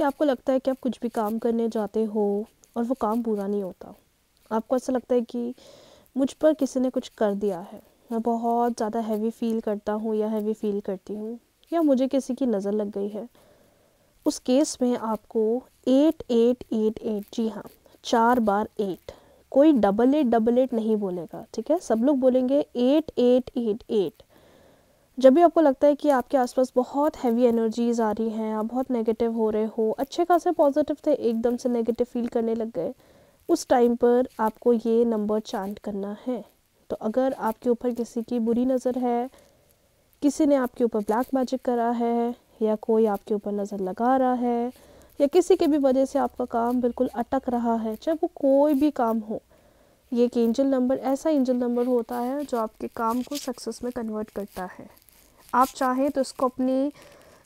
कि आपको लगता है कि आप कुछ भी काम करने जाते हो और वो काम पूरा नहीं होता आपको ऐसा लगता है कि मुझ पर किसी ने कुछ कर दिया है मैं बहुत ज़्यादा हैवी फील करता हूँ या हैवी फील करती हूँ या मुझे किसी की नज़र लग गई है उस केस में आपको एट एट एट एट जी हाँ चार बार एट कोई डबल एट डबल एट नहीं बोलेगा ठीक है सब लोग बोलेंगे एट एट एट एट जब भी आपको लगता है कि आपके आसपास बहुत हैवी एनर्जीज़ आ रही हैं आप बहुत नेगेटिव हो रहे हो अच्छे खासे पॉजिटिव थे एकदम से नेगेटिव फील करने लग गए उस टाइम पर आपको ये नंबर चांट करना है तो अगर आपके ऊपर किसी की बुरी नज़र है किसी ने आपके ऊपर ब्लैक मैजिक करा है या कोई आपके ऊपर नज़र लगा रहा है या किसी के भी वजह से आपका काम बिल्कुल अटक रहा है चाहे वो कोई भी काम हो ये एक एंजल नंबर ऐसा एंजल नंबर होता है जो आपके काम को सक्सेस में कन्वर्ट करता है आप चाहें तो इसको अपनी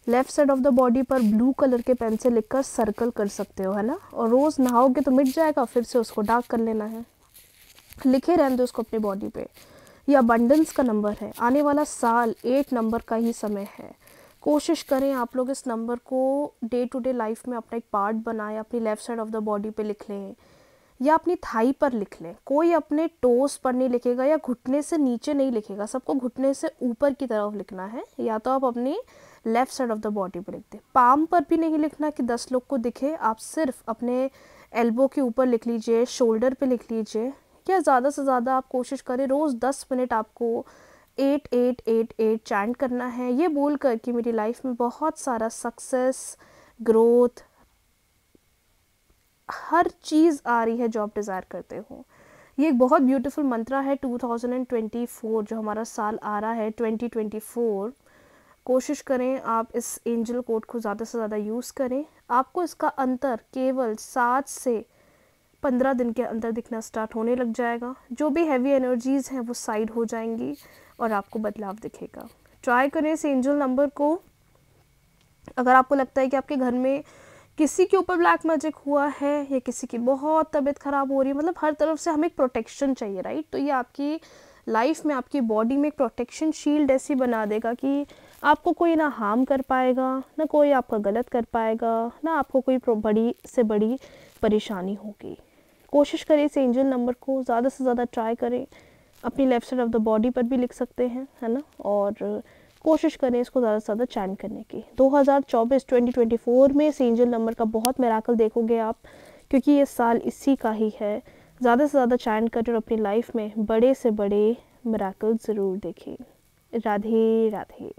left side of the body पर ब्लू कलर के पेन से लिख कर सर्कल कर सकते हो है ना और रोज़ नहाओगे तो मिट जाएगा फिर से उसको डार्क कर लेना है लिखे रहने दो उसको अपनी बॉडी पे ये अबंडेंस का नंबर है आने वाला साल एट नंबर का ही समय है कोशिश करें आप लोग इस नंबर को डे टू डे लाइफ में अपना एक पार्ट बनाएं अपनी left side of the body पे लिख लें या अपनी थाई पर लिख लें कोई अपने टोस पर नहीं लिखेगा या घुटने से नीचे नहीं लिखेगा सबको घुटने से ऊपर की तरफ लिखना है या तो आप अपनी left side of the body पर लिख दें पाम पर भी नहीं लिखना कि दस लोग को दिखे आप सिर्फ अपने एल्बो के ऊपर लिख लीजिए शोल्डर पर लिख लीजिए या ज़्यादा से ज़्यादा आप कोशिश करें रोज़ दस मिनट आपको eight eight eight eight chant करना है ये बोल कर कि मेरी लाइफ में बहुत सारा सक्सेस ग्रोथ हर चीज़ आ रही है जो आप डिज़ायर करते हो ये एक बहुत ब्यूटीफुल मंत्रा है 2024 जो हमारा साल आ रहा है 2024 कोशिश करें आप इस एंजल कोड को ज़्यादा से ज़्यादा यूज़ करें आपको इसका अंतर केवल सात से पंद्रह दिन के अंदर दिखना स्टार्ट होने लग जाएगा जो भी हैवी एनर्जीज़ हैं वो साइड हो जाएंगी और आपको बदलाव दिखेगा ट्राई करें इस एंजल नंबर को अगर आपको लगता है कि आपके घर में किसी के ऊपर ब्लैक मैजिक हुआ है या किसी की बहुत तबीयत ख़राब हो रही है मतलब हर तरफ से हमें एक प्रोटेक्शन चाहिए राइट तो ये आपकी लाइफ में आपकी बॉडी में एक प्रोटेक्शन शील्ड ऐसी बना देगा कि आपको कोई ना हार्म कर पाएगा ना कोई आपका गलत कर पाएगा ना आपको कोई बड़ी से बड़ी परेशानी होगी कोशिश करें इस एंजल नंबर को ज़्यादा से ज़्यादा ट्राई करें अपनी left side of the body पर भी लिख सकते हैं है ना और कोशिश करें इसको ज़्यादा से ज़्यादा चैन करने की 2024-2024 में इस एंजल नंबर का बहुत मेराकल देखोगे आप क्योंकि ये साल इसी का ही है ज़्यादा से ज़्यादा चैन करें और अपनी लाइफ में बड़े से बड़े मेराकल ज़रूर देखें राधे राधे